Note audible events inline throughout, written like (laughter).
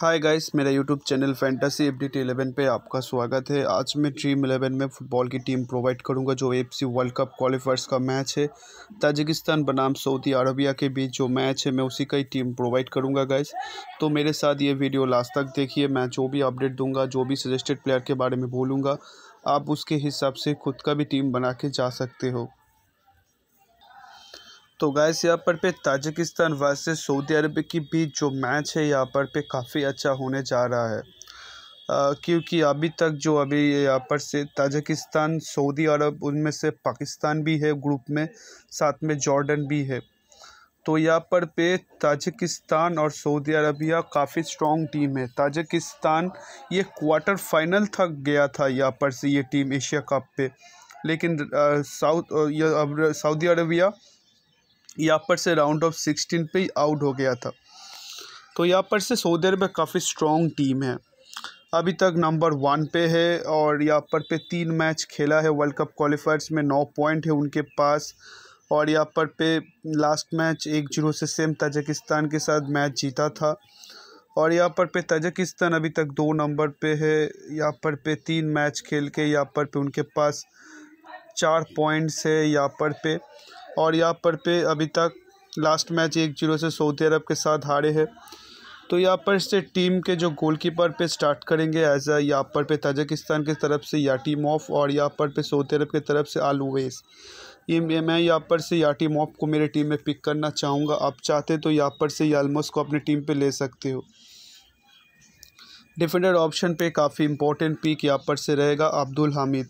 हाय guys मेरा YouTube channel fantasy F D eleven पर आपका स्वागत है आज मैं ड्रीम इलेवन में फुटबॉल की टीम प्रोवाइड करूंगा जो F C world cup qualifiers का मैच है ताजिकिस्तान बनाम सऊदी अरबिया के बीच जो मैच है मैं उसी का ही टीम प्रोवाइड करूंगा गाइस तो मेरे साथ ये वीडियो लास्ट तक देखिए मैं जो भी अपडेट दूँगा जो भी सजेस्टेड प्लेयर के बारे में बोलूँगा आप उसके हिसाब से खुद का भी टीम बना के जा सकते हो तो गैस यहाँ पर पे ताजिकिस्तान वर्सेस सऊदी अरब के बीच जो मैच है यहाँ पर पे काफ़ी अच्छा होने जा रहा है क्योंकि अभी तक जो अभी यहाँ पर से ताजिकिस्तान सऊदी अरब उनमें से पाकिस्तान भी है ग्रुप में साथ में जॉर्डन भी है तो यहाँ पर पे ताजिकिस्तान और सऊदी अरबिया काफ़ी स्ट्रॉन्ग टीम है ताजिकिस्तान ये क्वार्टर फाइनल तक गया था यहाँ पर से ये टीम एशिया कप पे लेकिन साउथ सऊदी अरबिया यहाँ पर से राउंड ऑफ सिक्सटीन पे आउट हो गया था तो यहाँ पर से सऊदी अरब काफ़ी स्ट्रॉन्ग टीम है अभी तक नंबर वन पे है और यहाँ पर पे तीन मैच खेला है वर्ल्ड कप क्वालिफायर्स में नौ पॉइंट है उनके पास और यहाँ पर पे लास्ट मैच एक जीरो से सेम ताजिकिस्तान के साथ मैच जीता था और यहाँ पर पे ताजिकिस्तान अभी तक दो नंबर पे है यहाँ पर पे तीन मैच खेल के यहाँ पर पे उनके पास चार पॉइंट्स है यहाँ पर पे और यहाँ पर पे अभी तक लास्ट मैच एक जीरो से सऊदी अरब के साथ हारे हैं तो यहाँ पर से टीम के जो गोलकीपर पे स्टार्ट करेंगे एज अ यहाँ पर पे ताजिकिस्तान की तरफ से याटीम ऑफ और यहाँ पर पे सऊदी अरब की तरफ से आलूवेस ये मैं यहाँ पर से याटी मॉफ़ को मेरे टीम में पिक करना चाहूँगा आप चाहते तो यहाँ पर से यालमोस को अपनी टीम पे ले सकते हो डिफेंडर ऑप्शन पे काफ़ी इंपॉर्टेंट पिक यहाँ पर से रहेगा अब्दुल हामिद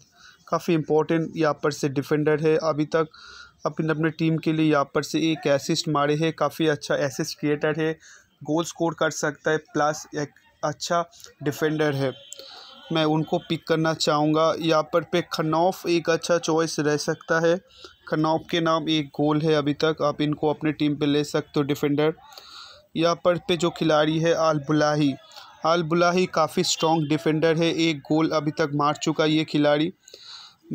काफ़ी इंपॉर्टेंट यहाँ पर से डिफेंडर है अभी तक अपने अपने टीम के लिए यहाँ पर से एक एसिस्ट मारे है काफ़ी अच्छा एसिस्ट क्रिएटर है गोल स्कोर कर सकता है प्लस एक अच्छा डिफेंडर है मैं उनको पिक करना चाहूँगा यहाँ पर पे खनौफ एक अच्छा चॉइस रह सकता है खनौफ के नाम एक गोल है अभी तक आप इनको अपने टीम पे ले सकते हो डिफेंडर यहाँ पर पे जो खिलाड़ी है आल बुलाही आल बुलाही काफ़ी स्ट्रॉन्ग डिफेंडर है एक गोल अभी तक मार चुका ये खिलाड़ी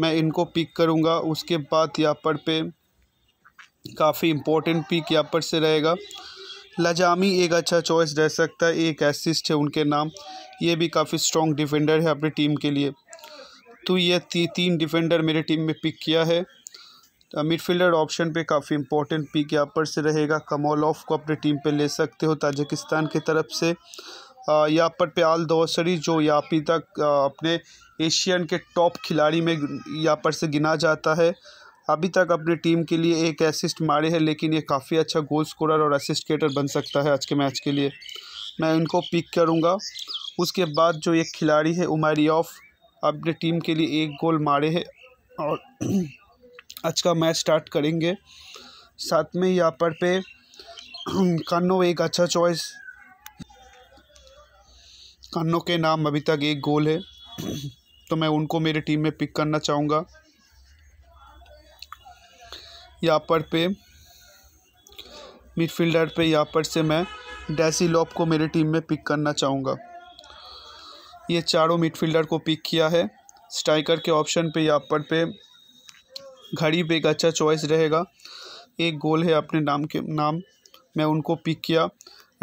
मैं इनको पिक करूँगा उसके बाद यहाँ पर पे काफ़ी इम्पोर्टेंट पिक यहाँ पर से रहेगा लजामी एक अच्छा चॉइस रह सकता है एक एसिस्ट है उनके नाम ये भी काफ़ी स्ट्रॉन्ग डिफेंडर है अपनी टीम के लिए तो ये ती, तीन डिफेंडर मेरे टीम में पिक किया है मिडफील्डर ऑप्शन पे काफ़ी इंपॉर्टेंट पिक यहाँ पर से रहेगा कमोल ऑफ को अपने टीम पे ले सकते हो ताजिकिस्तान की तरफ से यहाँ पर प्याल दोसरी जो यहाँ तक अपने एशियन के टॉप खिलाड़ी में यहाँ पर से गिना जाता है अभी तक अपनी टीम के लिए एक असिस्ट मारे हैं लेकिन ये काफ़ी अच्छा गोल स्कोरर और असिस्ट केटर बन सकता है आज के मैच के लिए मैं इनको पिक करूँगा उसके बाद जो एक खिलाड़ी है ऑफ अपने टीम के लिए एक गोल मारे है और (clears throat) आज का मैच स्टार्ट करेंगे साथ में यहाँ पर पे (clears throat) कन्नो एक अच्छा चॉइस कन्नो के नाम अभी तक एक गोल है (clears throat) तो मैं उनको मेरे टीम में पिक करना चाहूँगा यहाँ पर पे मिडफील्डर पे पर से मैं डेसी लॉप को मेरे टीम में पिक करना चाहूँगा ये चारों मिडफील्डर को पिक किया है स्ट्राइकर के ऑप्शन पे पर पे घड़ी पे एक अच्छा चॉइस रहेगा एक गोल है अपने नाम के नाम मैं उनको पिक किया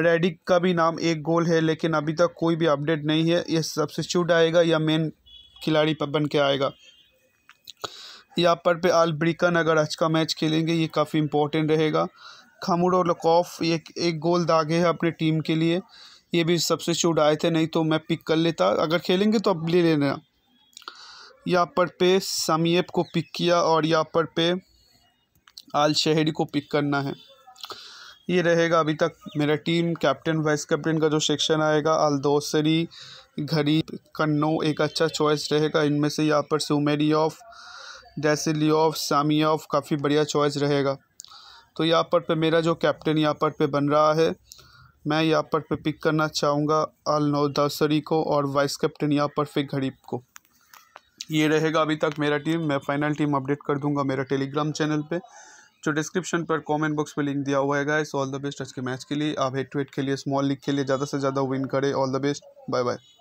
रेडिक का भी नाम एक गोल है लेकिन अभी तक कोई भी अपडेट नहीं है ये सब्सिट्यूट आएगा या मेन खिलाड़ी पर बन के आएगा यहाँ पर पे आल ब्रिकन अगर आज का मैच खेलेंगे ये काफ़ी इंपॉर्टेंट रहेगा खामुर और लकॉफ ये एक गोल दागे है अपने टीम के लिए ये भी सबसे शूट आए थे नहीं तो मैं पिक कर लेता अगर खेलेंगे तो अब ले लेना यहाँ पर पे समीब को पिक किया और यहाँ पर पे आल शहरी को पिक करना है ये रहेगा अभी तक मेरा टीम कैप्टन वाइस कैप्टन का जो सेक्शन आएगा दोसरी घरी कन्नो एक अच्छा चॉइस रहेगा इनमें से यहाँ पर सुमेरी ऑफ़ जैसे लियोफ सामियाफ काफ़ी बढ़िया चॉइस रहेगा तो यहाँ पर पे मेरा जो कैप्टन यहाँ पर पे बन रहा है मैं यहाँ पर पे पिक करना चाहूँगा अल नौदरी को और वाइस कैप्टन यहाँ पर फिर गरीब को ये रहेगा अभी तक मेरा टीम मैं फाइनल टीम अपडेट कर दूंगा मेरा टेलीग्राम चैनल पे जो डिस्क्रिप्शन पर कमेंट बॉक्स में लिंक दिया हुआ है इस ऑल द बेस्ट आज के मैच के लिए आप हेड टू हेड के लिए स्मॉल लीग के लिए ज़्यादा से ज़्यादा विन करें all the best bye bye